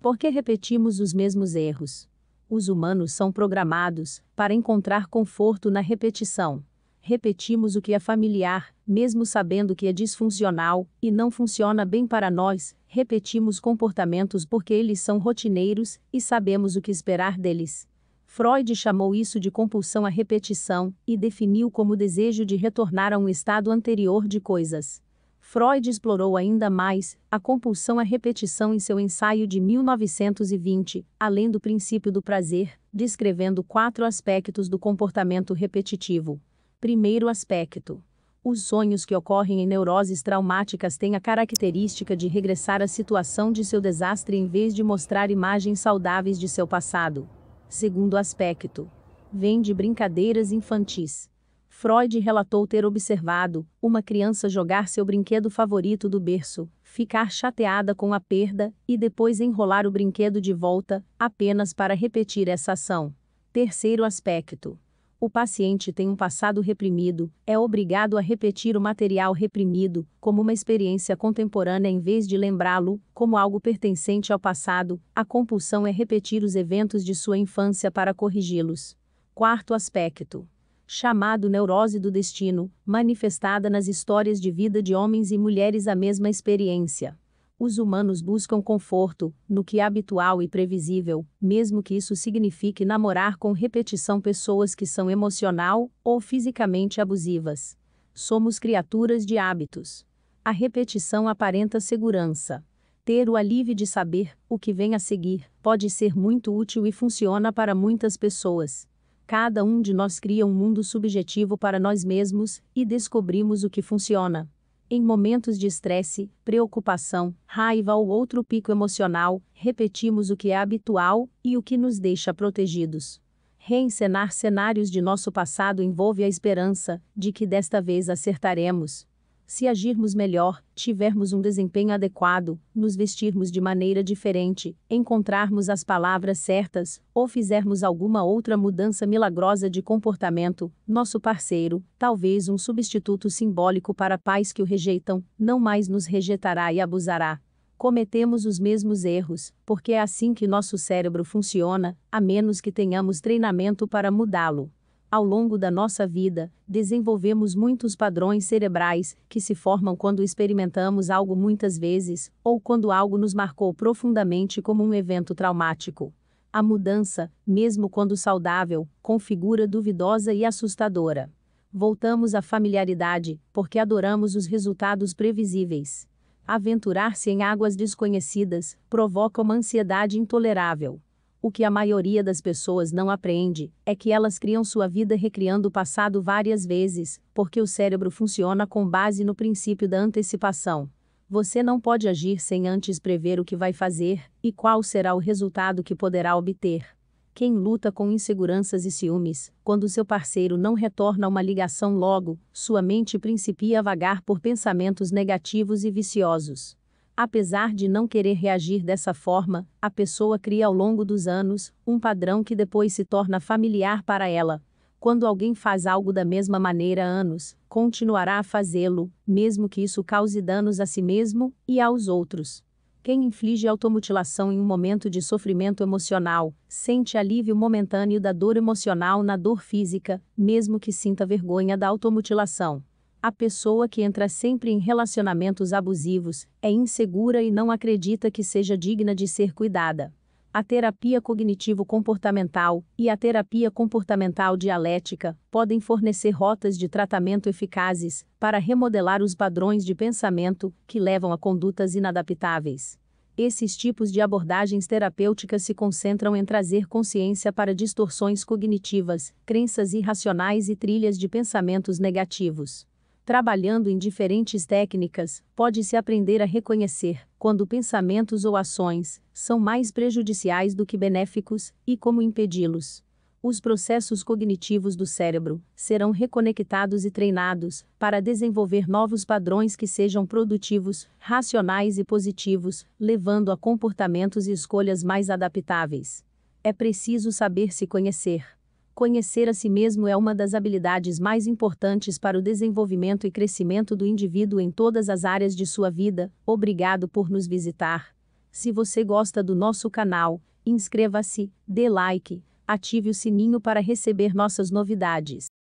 Por que repetimos os mesmos erros? Os humanos são programados para encontrar conforto na repetição. Repetimos o que é familiar, mesmo sabendo que é disfuncional e não funciona bem para nós, repetimos comportamentos porque eles são rotineiros e sabemos o que esperar deles. Freud chamou isso de compulsão à repetição e definiu como desejo de retornar a um estado anterior de coisas. Freud explorou ainda mais a compulsão à é repetição em seu ensaio de 1920, além do princípio do prazer, descrevendo quatro aspectos do comportamento repetitivo. Primeiro aspecto: os sonhos que ocorrem em neuroses traumáticas têm a característica de regressar à situação de seu desastre em vez de mostrar imagens saudáveis de seu passado. Segundo aspecto: vem de brincadeiras infantis. Freud relatou ter observado uma criança jogar seu brinquedo favorito do berço, ficar chateada com a perda e depois enrolar o brinquedo de volta, apenas para repetir essa ação. Terceiro aspecto. O paciente tem um passado reprimido, é obrigado a repetir o material reprimido, como uma experiência contemporânea em vez de lembrá-lo, como algo pertencente ao passado, a compulsão é repetir os eventos de sua infância para corrigi-los. Quarto aspecto chamado neurose do destino, manifestada nas histórias de vida de homens e mulheres a mesma experiência. Os humanos buscam conforto, no que é habitual e previsível, mesmo que isso signifique namorar com repetição pessoas que são emocional ou fisicamente abusivas. Somos criaturas de hábitos. A repetição aparenta segurança. Ter o alívio de saber o que vem a seguir pode ser muito útil e funciona para muitas pessoas Cada um de nós cria um mundo subjetivo para nós mesmos e descobrimos o que funciona. Em momentos de estresse, preocupação, raiva ou outro pico emocional, repetimos o que é habitual e o que nos deixa protegidos. Reencenar cenários de nosso passado envolve a esperança de que desta vez acertaremos. Se agirmos melhor, tivermos um desempenho adequado, nos vestirmos de maneira diferente, encontrarmos as palavras certas, ou fizermos alguma outra mudança milagrosa de comportamento, nosso parceiro, talvez um substituto simbólico para pais que o rejeitam, não mais nos rejeitará e abusará. Cometemos os mesmos erros, porque é assim que nosso cérebro funciona, a menos que tenhamos treinamento para mudá-lo. Ao longo da nossa vida, desenvolvemos muitos padrões cerebrais que se formam quando experimentamos algo muitas vezes ou quando algo nos marcou profundamente como um evento traumático. A mudança, mesmo quando saudável, configura duvidosa e assustadora. Voltamos à familiaridade, porque adoramos os resultados previsíveis. Aventurar-se em águas desconhecidas provoca uma ansiedade intolerável o que a maioria das pessoas não aprende é que elas criam sua vida recriando o passado várias vezes, porque o cérebro funciona com base no princípio da antecipação. Você não pode agir sem antes prever o que vai fazer e qual será o resultado que poderá obter. Quem luta com inseguranças e ciúmes, quando seu parceiro não retorna uma ligação logo, sua mente principia a vagar por pensamentos negativos e viciosos. Apesar de não querer reagir dessa forma, a pessoa cria ao longo dos anos um padrão que depois se torna familiar para ela. Quando alguém faz algo da mesma maneira anos, continuará a fazê-lo, mesmo que isso cause danos a si mesmo e aos outros. Quem inflige automutilação em um momento de sofrimento emocional, sente alívio momentâneo da dor emocional na dor física, mesmo que sinta vergonha da automutilação. A pessoa que entra sempre em relacionamentos abusivos é insegura e não acredita que seja digna de ser cuidada. A terapia cognitivo-comportamental e a terapia comportamental dialética podem fornecer rotas de tratamento eficazes para remodelar os padrões de pensamento que levam a condutas inadaptáveis. Esses tipos de abordagens terapêuticas se concentram em trazer consciência para distorções cognitivas, crenças irracionais e trilhas de pensamentos negativos. Trabalhando em diferentes técnicas, pode-se aprender a reconhecer quando pensamentos ou ações são mais prejudiciais do que benéficos e como impedi-los. Os processos cognitivos do cérebro serão reconectados e treinados para desenvolver novos padrões que sejam produtivos, racionais e positivos, levando a comportamentos e escolhas mais adaptáveis. É preciso saber se conhecer Conhecer a si mesmo é uma das habilidades mais importantes para o desenvolvimento e crescimento do indivíduo em todas as áreas de sua vida. Obrigado por nos visitar. Se você gosta do nosso canal, inscreva-se, dê like, ative o sininho para receber nossas novidades.